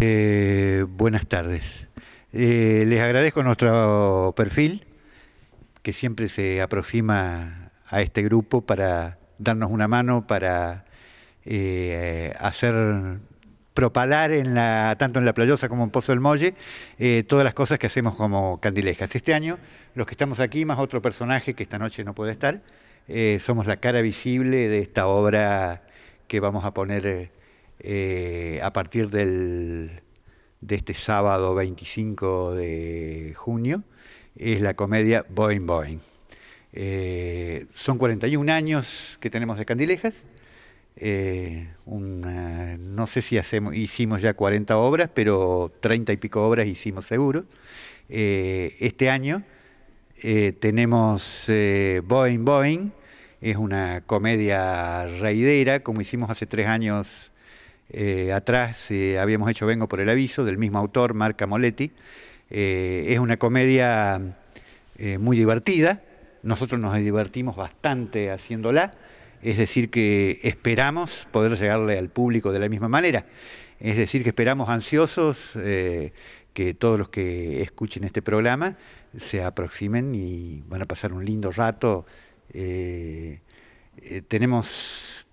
Eh, buenas tardes. Eh, les agradezco nuestro perfil, que siempre se aproxima a este grupo para darnos una mano, para eh, hacer propalar en la, tanto en La Playosa como en Pozo del Molle todas las cosas que hacemos como candilejas. Este año, los que estamos aquí, más otro personaje que esta noche no puede estar, somos la cara visible de esta obra que vamos a poner eh, a partir de este sábado 25 de junio, es la comedia Boing Boing. Eh, son 41 años que tenemos de Candilejas. Eh, no sé si hacemos, hicimos ya 40 obras, pero 30 y pico obras hicimos seguro. este año tenemos Boing Boing, es una comedia reidera como hicimos hace tres años eh, atrás eh, habíamos hecho Vengo por el aviso, del mismo autor, Marca Moletti. Eh, es una comedia muy divertida, nosotros nos divertimos bastante haciéndola, es decir, que esperamos poder llegarle al público de la misma manera, es decir, que esperamos ansiosos que todos los que escuchen este programa se aproximen y van a pasar un lindo rato. tenemos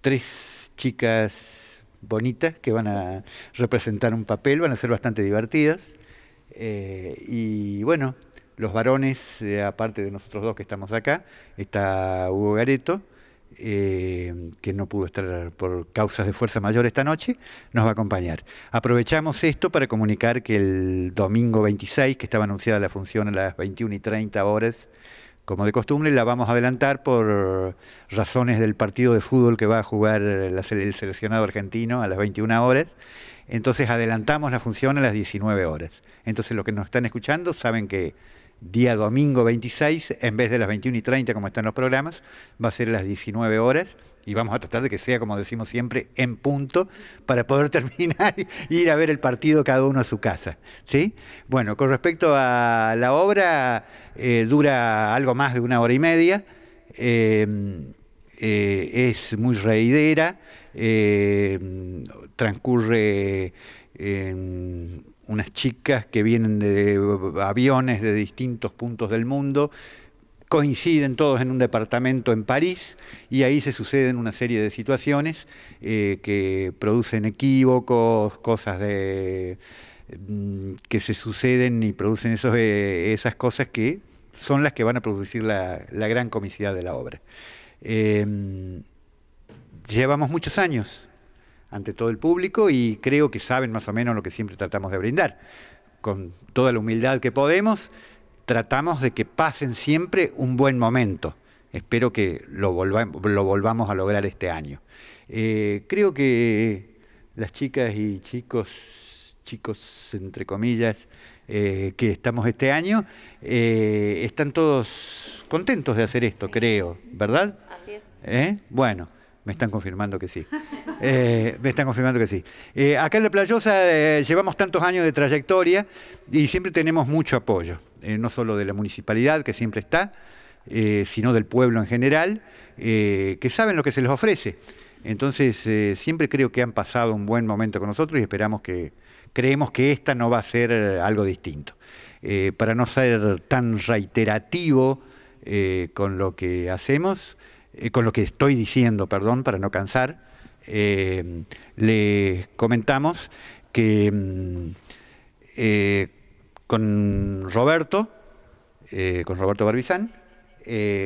tres chicas bonitas que van a representar un papel, van a ser bastante divertidas. Eh, y bueno, los varones, eh, aparte de nosotros dos que estamos acá, está Hugo Gareto, eh, que no pudo estar por causas de fuerza mayor esta noche, nos va a acompañar. Aprovechamos esto para comunicar que el domingo 26, que estaba anunciada la función a las 21 y 30 horas, como de costumbre, la vamos a adelantar por razones del partido de fútbol que va a jugar el seleccionado argentino a las 21 horas. Entonces adelantamos la función a las 19 horas. Entonces los que nos están escuchando saben que día domingo 26, en vez de las 21 y 30 como están los programas, va a ser a las 19 horas y vamos a tratar de que sea, como decimos siempre, en punto para poder terminar e ir a ver el partido cada uno a su casa. ¿sí? Bueno, con respecto a la obra, eh, dura algo más de una hora y media, em, eh, es muy reidera, em, transcurre unas chicas que vienen de aviones de distintos puntos del mundo, coinciden todos en un departamento en París y ahí se suceden una serie de situaciones eh, que producen equívocos, cosas de mm, que se suceden y producen eh, esas cosas que son las que van a producir la, gran comicidad de la obra. Em, llevamos muchos años ante todo el público y creo que saben más o menos lo que siempre tratamos de brindar. Con toda la humildad que podemos, tratamos de que pasen siempre un buen momento. Espero que lo, volvamos a lograr este año. Eh, creo que las chicas y chicos, chicos entre comillas, eh, que estamos este año, eh, están todos contentos de hacer esto, creo, ¿verdad? Así es. Bueno. Me están confirmando que sí. Eh, me están confirmando que sí. Eh, acá en La Playosa eh, llevamos tantos años de trayectoria y siempre tenemos mucho apoyo, no solo de la municipalidad, que siempre está, sino del pueblo en general, que saben lo que se les ofrece. Entonces, siempre creo que han pasado un buen momento con nosotros y esperamos que, creemos que esta no va a ser algo distinto. para no ser tan reiterativo con lo que hacemos, eh, con lo que estoy diciendo, perdón, para no cansar, eh, les comentamos que mm, eh, con Roberto, con Roberto Barbizán,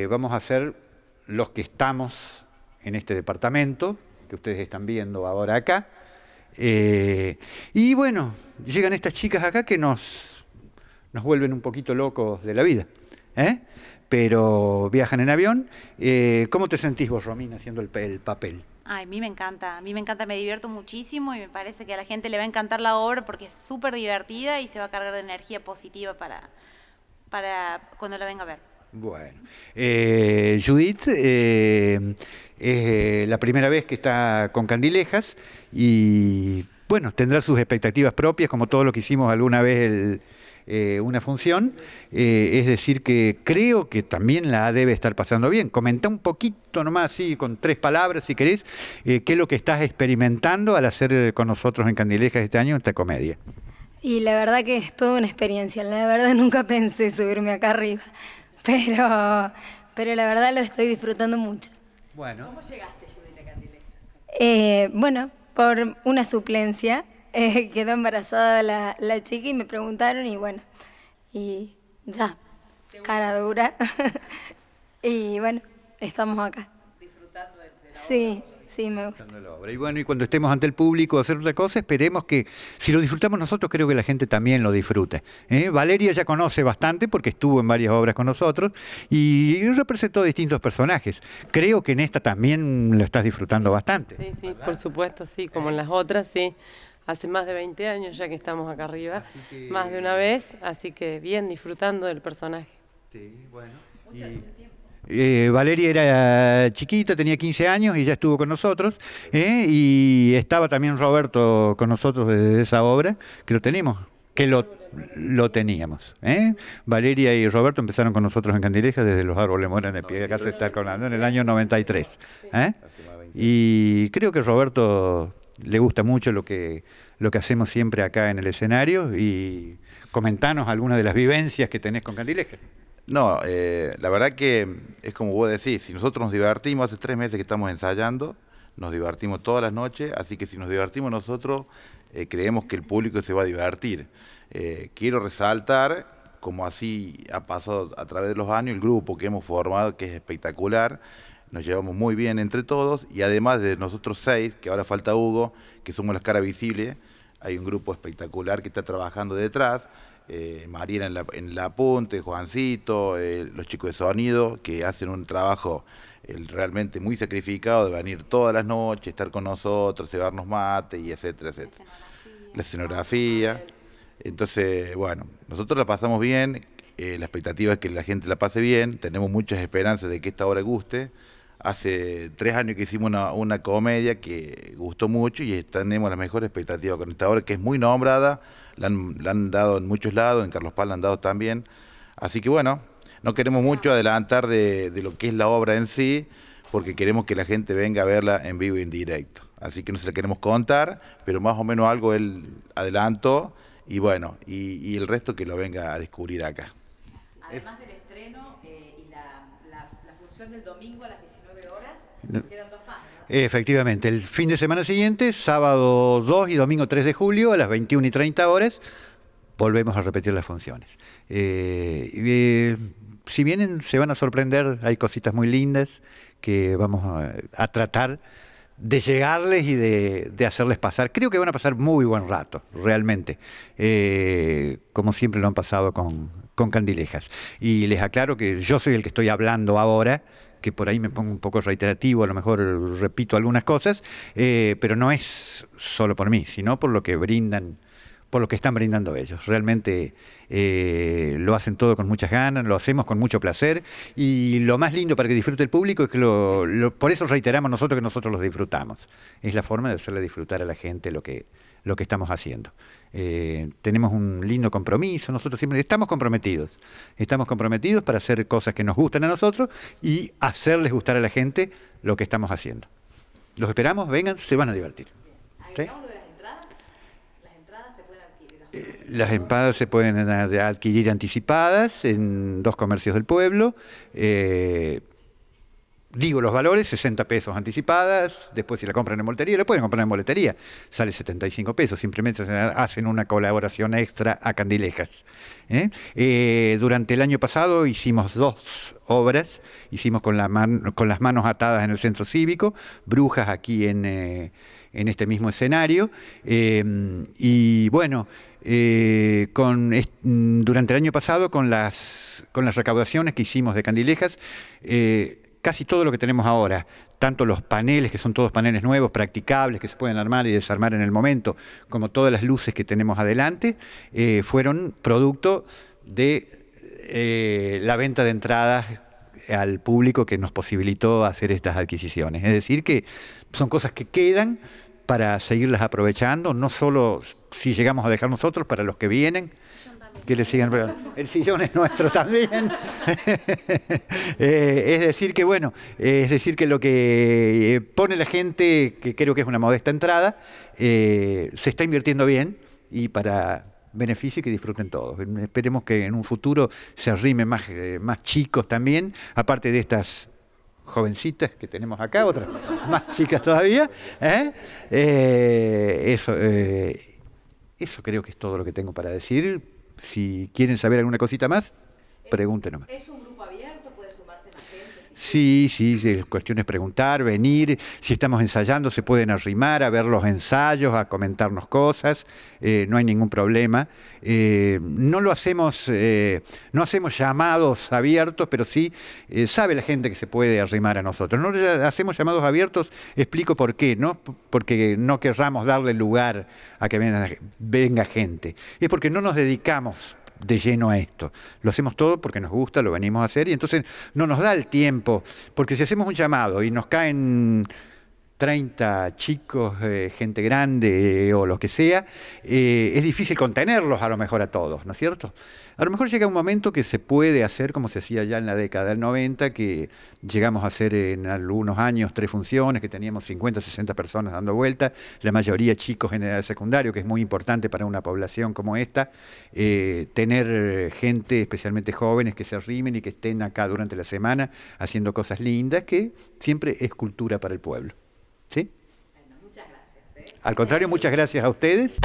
vamos a ser los que estamos en este departamento, que ustedes están viendo ahora acá. y bueno, llegan estas chicas acá que nos, nos vuelven un poquito locos de la vida. ¿eh? pero viajan en avión. Eh, ¿Cómo te sentís vos, Romina, haciendo el, papel? Ay, a mí me encanta, a mí me encanta, me divierto muchísimo y me parece que a la gente le va a encantar la obra porque es súper divertida y se va a cargar de energía positiva para, cuando la venga a ver. Bueno, eh, Judith es la primera vez que está con Candilejas y bueno, tendrá sus expectativas propias como todo lo que hicimos alguna vez el, eh, una función, eh, es decir, que creo que también la debe estar pasando bien. Comenta un poquito nomás, así, con tres palabras, si querés, eh, qué es lo que estás experimentando al hacer con nosotros en Candilejas este año esta comedia. Y la verdad que es toda una experiencia, la verdad nunca pensé subirme acá arriba, pero, pero la verdad lo estoy disfrutando mucho. Bueno. ¿Cómo llegaste, Judith, a Candilejas? bueno, por una suplencia eh, quedó embarazada la, chica y me preguntaron y bueno, y ya, cara dura. y bueno, estamos acá. Disfrutando de, la Sí. Obra. Sí, me gusta. Y bueno, y cuando estemos ante el público hacer otra cosa, esperemos que si lo disfrutamos nosotros, creo que la gente también lo disfrute. ¿eh? Valeria ya conoce bastante porque estuvo en varias obras con nosotros y representó distintos personajes. Creo que en esta también lo estás disfrutando bastante. Sí, sí, por supuesto, sí, como en eh. las otras, sí hace más de 20 años ya que estamos acá arriba, más de una vez, así que bien disfrutando del personaje. Sí, bueno. Eh, Valeria era chiquita, tenía 15 años y ya estuvo con nosotros. ¿eh? y estaba también Roberto con nosotros desde esa obra, que lo tenemos, que lo, lo teníamos. ¿eh? Valeria y Roberto empezaron con nosotros en Candileja desde los árboles mueren de pie, acá se está hablando, en el año 93. Y creo que Roberto le gusta mucho lo que, lo que hacemos siempre acá en el escenario y comentanos algunas de las vivencias que tenés con Candileje. No, eh, la verdad que es como vos decís, si nosotros nos divertimos, hace tres meses que estamos ensayando, nos divertimos todas las noches, así que si nos divertimos nosotros, eh, creemos que el público se va a divertir. Eh, quiero resaltar, como así ha pasado a través de los años, el grupo que hemos formado, que es espectacular, nos llevamos muy bien entre todos y además de nosotros seis, que ahora falta Hugo, que somos las caras visibles, hay un grupo espectacular que está trabajando detrás, eh, en la, en Juancito, eh, los chicos de sonido, que hacen un trabajo eh, realmente muy sacrificado de venir todas las noches, estar con nosotros, llevarnos mate y etcétera, etcétera. La escenografía. La escenografía. Entonces, bueno, nosotros la pasamos bien, eh, la expectativa es que la gente la pase bien, tenemos muchas esperanzas de que esta obra guste hace tres años que hicimos una, comedia que gustó mucho y tenemos la mejor expectativa con esta obra, que es muy nombrada, la han, dado en muchos lados, en Carlos Paz la han dado también. Así que bueno, no queremos mucho adelantar de, lo que es la obra en sí, porque queremos que la gente venga a verla en vivo y en directo. Así que no se la queremos contar, pero más o menos algo él adelanto y bueno, y, el resto que lo venga a descubrir acá. Además del estreno eh, y la, función del domingo a las Efectivamente, el fin de semana siguiente, sábado 2 y domingo 3 de julio a las 21 y 30 horas, volvemos a repetir las funciones. Eh, eh, si vienen, se van a sorprender, hay cositas muy lindas que vamos a, tratar de llegarles y de, hacerles pasar. Creo que van a pasar muy buen rato, realmente, eh, como siempre lo han pasado con, con Candilejas. Y les aclaro que yo soy el que estoy hablando ahora, que por ahí me pongo un poco reiterativo, a lo mejor repito algunas cosas, eh, pero no es solo por mí, sino por lo que brindan por lo que están brindando ellos. Realmente eh, lo hacen todo con muchas ganas, lo hacemos con mucho placer y lo más lindo para que disfrute el público es que por eso reiteramos nosotros que nosotros los disfrutamos. Es la forma de hacerle disfrutar a la gente lo que, lo que estamos haciendo. Eh, tenemos un lindo compromiso, nosotros siempre estamos comprometidos, estamos comprometidos para hacer cosas que nos gustan a nosotros y hacerles gustar a la gente lo que estamos haciendo. Los esperamos, vengan, se van a divertir. de las empadas se pueden adquirir anticipadas en dos comercios del pueblo. Eh, digo los valores, 60 pesos anticipadas, después si la compran en boletería, la pueden comprar en boletería, sale 75 pesos, simplemente hacen una colaboración extra a Candilejas. ¿eh? Eh, durante el año pasado hicimos dos obras, hicimos con, con, las manos atadas en el centro cívico, brujas aquí en, eh, este mismo escenario, y bueno, con, mm, durante el año pasado con las, con las recaudaciones que hicimos de Candilejas, casi todo lo que tenemos ahora, tanto los paneles, que son todos paneles nuevos, practicables, que se pueden armar y desarmar en el momento, como todas las luces que tenemos adelante, eh, fueron producto de eh, la venta de entradas al público que nos posibilitó hacer estas adquisiciones. Es decir, que son cosas que quedan para seguirlas aprovechando, no solo si llegamos a dejar nosotros, para los que vienen, que le sigan. El sillón es nuestro también. Eh, es decir que bueno, es decir que lo que eh, pone la gente, que creo que es una modesta entrada, eh, se está invirtiendo bien y para beneficio y que disfruten todos. Esperemos que en un futuro se arrimen más, más chicos también, aparte de estas jovencitas que tenemos acá, otras más chicas todavía. eso, eso creo que es todo lo que tengo para decir si quieren saber alguna cosita más, pregúntenos. más. Sí, sí, sí, cuestión es preguntar, venir, si estamos ensayando se pueden arrimar a ver los ensayos, a comentarnos cosas, eh, no hay ningún problema. Eh, no lo hacemos, eh, no hacemos llamados abiertos, pero sí sabe la gente que se puede arrimar a nosotros. No hacemos llamados abiertos, explico por qué, no porque no querramos darle lugar a que venga, venga gente, es porque no nos dedicamos de lleno a esto. Lo hacemos todo porque nos gusta, lo venimos a hacer y entonces no nos da el tiempo, porque si hacemos un llamado y nos caen 30 chicos, eh, gente grande eh, o lo que sea, eh, es difícil contenerlos a lo mejor a todos, ¿no es cierto? A lo mejor llega un momento que se puede hacer como se hacía ya en la década del 90, que llegamos a hacer en algunos años tres funciones, que teníamos 50, 60 personas dando vuelta, la mayoría chicos en edad secundario, que es muy importante para una población como esta, tener gente, especialmente jóvenes, que se arrimen y que estén acá durante la semana haciendo cosas lindas, que siempre es cultura para el pueblo muchas gracias. ¿eh? Al contrario, muchas gracias a ustedes.